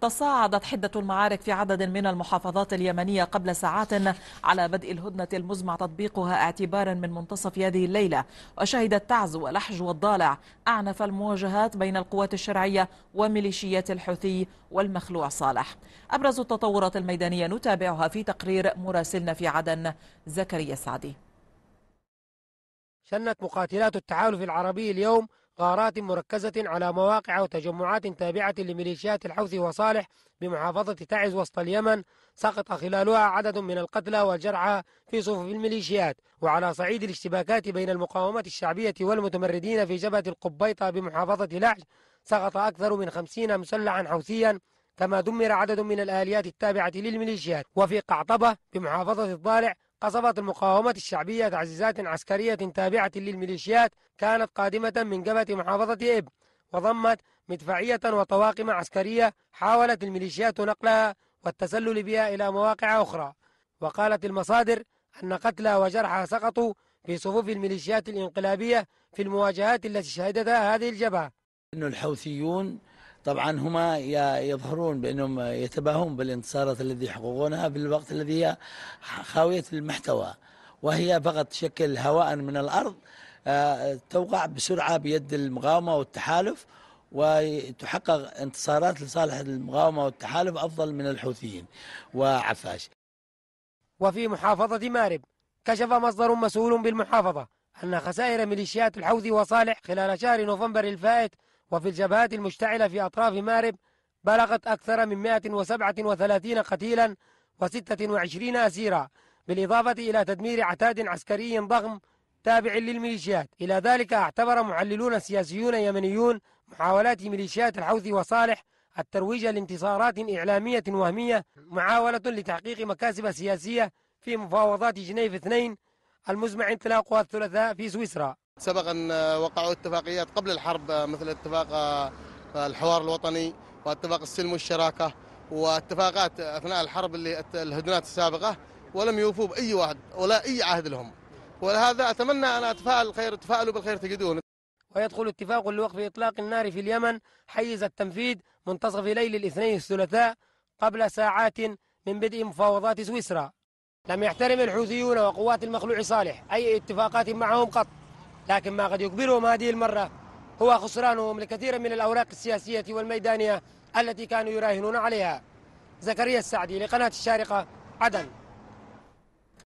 تصاعدت حدة المعارك في عدد من المحافظات اليمنية قبل ساعات على بدء الهدنة المزمع تطبيقها اعتبارا من منتصف هذه الليلة وشهد التعز والحج والضالع أعنف المواجهات بين القوات الشرعية وميليشيات الحوثي والمخلوع صالح أبرز التطورات الميدانية نتابعها في تقرير مراسلنا في عدن زكريا سعدي شنت مقاتلات التحالف العربي اليوم غارات مركزة على مواقع وتجمعات تابعة لميليشيات الحوثي وصالح بمحافظة تعز وسط اليمن سقط خلالها عدد من القتلى والجرعى في صفوف الميليشيات وعلى صعيد الاشتباكات بين المقاومة الشعبية والمتمردين في جبهة القبيطة بمحافظة لعج سقط أكثر من خمسين مسلحا حوثيا كما دمر عدد من الآليات التابعة للميليشيات وفي قعطبة بمحافظة الضالع قصفت المقاومة الشعبية تعزيزات عسكرية تابعة للميليشيات كانت قادمة من جبهة محافظة إب وضمت مدفعية وطواقم عسكرية حاولت الميليشيات نقلها والتسلل بها إلى مواقع أخرى وقالت المصادر أن قتلى وجرحى سقطوا في صفوف الميليشيات الإنقلابية في المواجهات التي شهدتها هذه الجبهة أن الحوثيون طبعا هما يظهرون بأنهم يتباهون بالانتصارات الذي يحققونها في الوقت الذي هي خاوية المحتوى وهي فقط تشكل هواء من الأرض آه، توقع بسرعة بيد المقاومة والتحالف وتحقق انتصارات لصالح المقاومة والتحالف أفضل من الحوثيين وعفاش وفي محافظة مارب كشف مصدر مسؤول بالمحافظة أن خسائر ميليشيات الحوثي وصالح خلال شهر نوفمبر الفائت وفي الجبهات المشتعلة في أطراف مارب بلغت أكثر من 137 قتيلا و26 أسيرا بالإضافة إلى تدمير عتاد عسكري ضخم تابع للميليشيات إلى ذلك اعتبر محللون سياسيون يمنيون محاولات ميليشيات الحوثي وصالح الترويج لانتصارات إعلامية وهمية محاولة لتحقيق مكاسب سياسية في مفاوضات جنيف اثنين المزمع انطلاقها الثلاثاء في سويسرا سبق أن آه، وقعوا اتفاقيات قبل الحرب آه، مثل اتفاق آه، الحوار الوطني واتفاق السلم والشراكة واتفاقات أثناء الحرب اللي الهدنات السابقة ولم يوفوا بأي واحد ولا أي عهد لهم ولهذا أتمنى أن أتفائل خير تفائلوا بالخير تجدون ويدخل اتفاق لوقف إطلاق النار في اليمن حيز التنفيذ منتصف ليل الاثنين الثلاثاء قبل ساعات من بدء مفاوضات سويسرا لم يحترم الحوثيون وقوات المخلوع صالح أي اتفاقات معهم قط لكن ما قد يقبلهم هذه المرة هو خسرانهم لكثير من الأوراق السياسية والميدانية التي كانوا يراهنون عليها زكريا السعدي لقناة الشارقة عدن